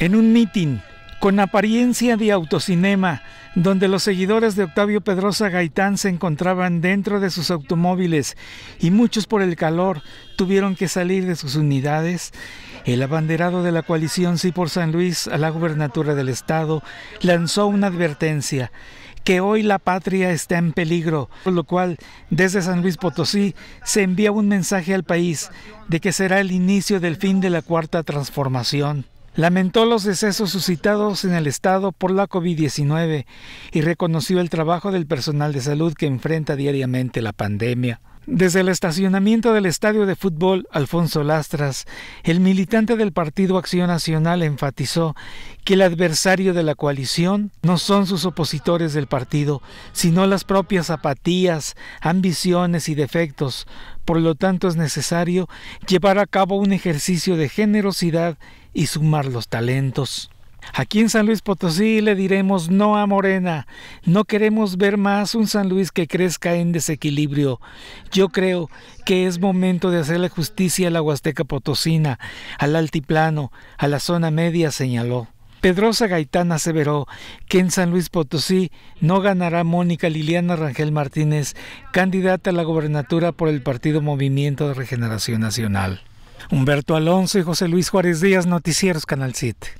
En un mitin con apariencia de autocinema, donde los seguidores de Octavio Pedrosa Gaitán se encontraban dentro de sus automóviles y muchos por el calor tuvieron que salir de sus unidades, el abanderado de la coalición Sí por San Luis a la gubernatura del estado lanzó una advertencia que hoy la patria está en peligro, por lo cual desde San Luis Potosí se envía un mensaje al país de que será el inicio del fin de la cuarta transformación. Lamentó los decesos suscitados en el Estado por la COVID-19 y reconoció el trabajo del personal de salud que enfrenta diariamente la pandemia. Desde el estacionamiento del estadio de fútbol Alfonso Lastras, el militante del Partido Acción Nacional enfatizó que el adversario de la coalición no son sus opositores del partido, sino las propias apatías, ambiciones y defectos. Por lo tanto, es necesario llevar a cabo un ejercicio de generosidad y sumar los talentos. Aquí en San Luis Potosí le diremos no a Morena. No queremos ver más un San Luis que crezca en desequilibrio. Yo creo que es momento de hacerle justicia a la Huasteca Potosina, al altiplano, a la zona media, señaló. Pedrosa Gaitán aseveró que en San Luis Potosí no ganará Mónica Liliana Rangel Martínez, candidata a la gobernatura por el Partido Movimiento de Regeneración Nacional. Humberto Alonso y José Luis Juárez Díaz, Noticieros Canal 7.